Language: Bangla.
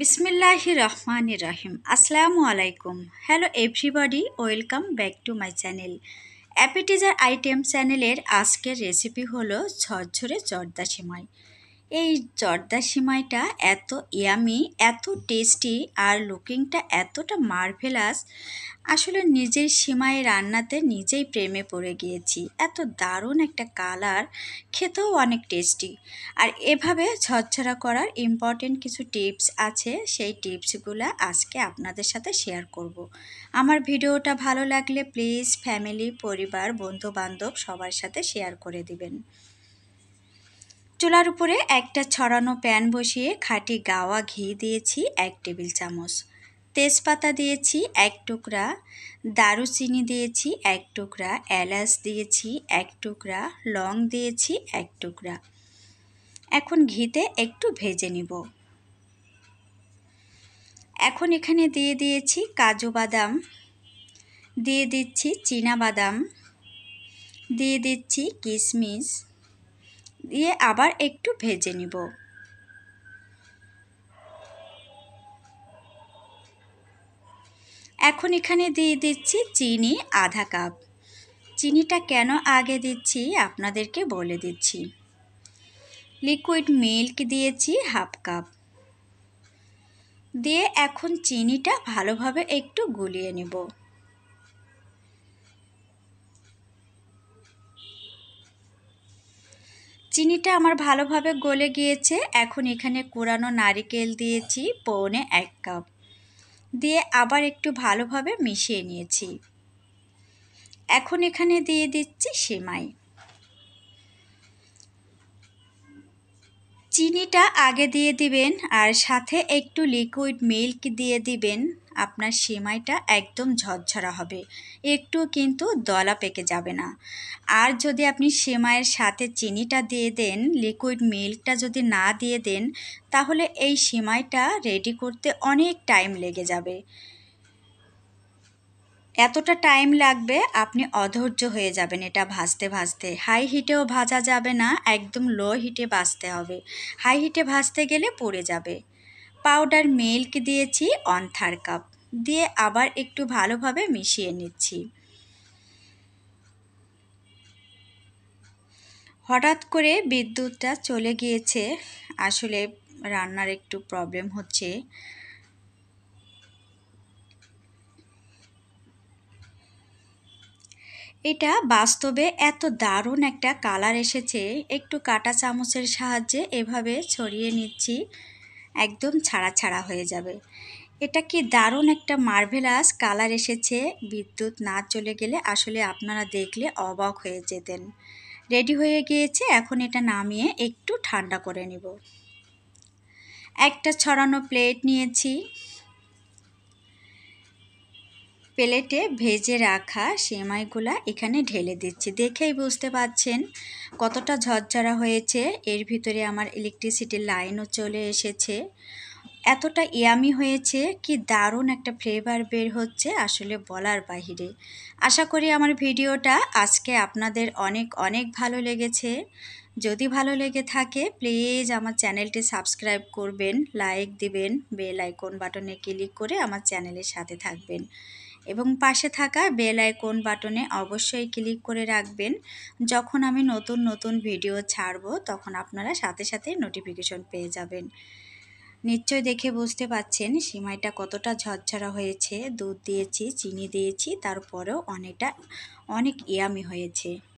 বিসমিল্লাহি রহমান রাহিম আসসালামু আলাইকুম hello everybody welcome back to my channel appetizer item চ্যানেলের আজকের রেসিপি হলো ঝরঝরে জর্দা এই জর্দা সিমাইটা এত ইয়ামি এত টেস্টি আর লুকিংটা এতটা মার্ভেলাস আসলে নিজের সিমাই রান্নাতে নিজেই প্রেমে পড়ে গিয়েছি এত দারুণ একটা কালার খেতেও অনেক টেস্টি আর এভাবে ঝরঝরা করার ইম্পর্টেন্ট কিছু টিপস আছে সেই টিপসগুলো আজকে আপনাদের সাথে শেয়ার করব। আমার ভিডিওটা ভালো লাগলে প্লিজ ফ্যামিলি পরিবার বন্ধু বান্ধব সবার সাথে শেয়ার করে দিবেন চুলার উপরে একটা ছড়ানো প্যান বসিয়ে খাঁটি গাওয়া ঘি দিয়েছি এক টেবিল চামচ তেজপাতা দিয়েছি এক টুকরা দারুচিনি দিয়েছি এক টুকরা এলাচ দিয়েছি এক টুকরা লং দিয়েছি এক টুকরা এখন ঘিতে একটু ভেজে নিব এখন এখানে দিয়ে দিয়েছি কাজু বাদাম দিয়ে দিচ্ছি চীনা বাদাম দিয়ে দিচ্ছি কিশমিশ দিয়ে আবার একটু ভেজে নিব এখন এখানে দিয়ে দিচ্ছি চিনি আধা কাপ চিনিটা কেন আগে দিচ্ছি আপনাদেরকে বলে দিচ্ছি লিকুইড মিল্ক দিয়েছি হাফ কাপ দিয়ে এখন চিনিটা ভালোভাবে একটু গুলিয়ে নেব চিনিটা আমার ভালোভাবে গলে গিয়েছে এখন এখানে কোরানো নারিকেল দিয়েছি পৌনে এক কাপ দিয়ে আবার একটু ভালোভাবে মিশিয়ে নিয়েছি এখন এখানে দিয়ে দিচ্ছি সেমাই চিনিটা আগে দিয়ে দিবেন আর সাথে একটু লিকুইড মিল্ক দিয়ে দিবেন আপনার সেমাইটা একদম ঝরঝরা হবে একটু কিন্তু দলা পেকে যাবে না আর যদি আপনি সেমাইয়ের সাথে চিনিটা দিয়ে দেন লিকুইড মিল্কটা যদি না দিয়ে দেন তাহলে এই সেমাইটা রেডি করতে অনেক টাইম লেগে যাবে এতটা টাইম লাগবে আপনি অধৈর্য হয়ে যাবেন এটা ভাজতে ভাজতে হাই হিটেও ভাজা যাবে না একদম লো হিটে ভাজতে হবে হাই হিটে ভাজতে গেলে পড়ে যাবে পাউডার মিল্ক দিয়েছি অন থার্ড কাপ দিয়ে আবার একটু ভালোভাবে মিশিয়ে নিচ্ছি হঠাৎ করে বিদ্যুৎটা চলে গিয়েছে আসলে রান্নার একটু প্রবলেম হচ্ছে এটা বাস্তবে এত দারুণ একটা কালার এসেছে একটু কাটা চামচের সাহায্যে এভাবে ছড়িয়ে নিচ্ছি একদম ছাড়া ছাড়া হয়ে যাবে এটা কি দারুণ একটা মার্ভেলাস কালার এসেছে বিদ্যুৎ না চলে গেলে আসলে আপনারা দেখলে অবাক হয়ে যেতেন রেডি হয়ে গিয়েছে এখন এটা নামিয়ে একটু ঠান্ডা করে নেব একটা ছড়ানো প্লেট নিয়েছি প্লেটে ভেজে রাখা সেমাইগুলা এখানে ঢেলে দিচ্ছি দেখেই বুঝতে পাচ্ছেন কতটা ঝরঝরা হয়েছে এর ভিতরে আমার ইলেকট্রিসিটির লাইনও চলে এসেছে এতটা ইয়ামি হয়েছে কি দারুণ একটা ফ্লেভার বের হচ্ছে আসলে বলার বাহিরে আশা করি আমার ভিডিওটা আজকে আপনাদের অনেক অনেক ভালো লেগেছে যদি ভালো লেগে থাকে প্লিজ আমার চ্যানেলটি সাবস্ক্রাইব করবেন লাইক দিবেন বেল আইকন বাটনে ক্লিক করে আমার চ্যানেলের সাথে থাকবেন এবং পাশে থাকা বেল আইকন বাটনে অবশ্যই ক্লিক করে রাখবেন যখন আমি নতুন নতুন ভিডিও ছাড়ব তখন আপনারা সাথে সাথে নোটিফিকেশন পেয়ে যাবেন নিশ্চয় দেখে বুঝতে পাচ্ছেন সিমাইটা কতটা ঝরঝরা হয়েছে দুধ দিয়েছি চিনি দিয়েছি তারপরেও অনেকটা অনেক ইয়ামি হয়েছে